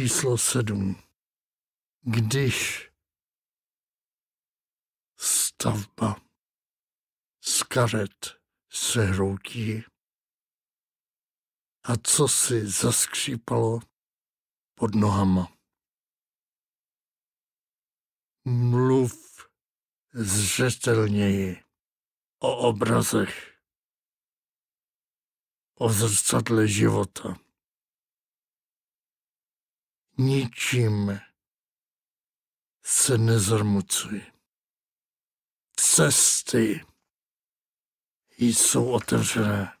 číslo sedm. Když stavba z karet se hroutí a co si zaskřípalo pod nohama. Mluv zřetelněji o obrazech, o zrcadle života ničím se nezarmucuji. Cesty jsou otevřené.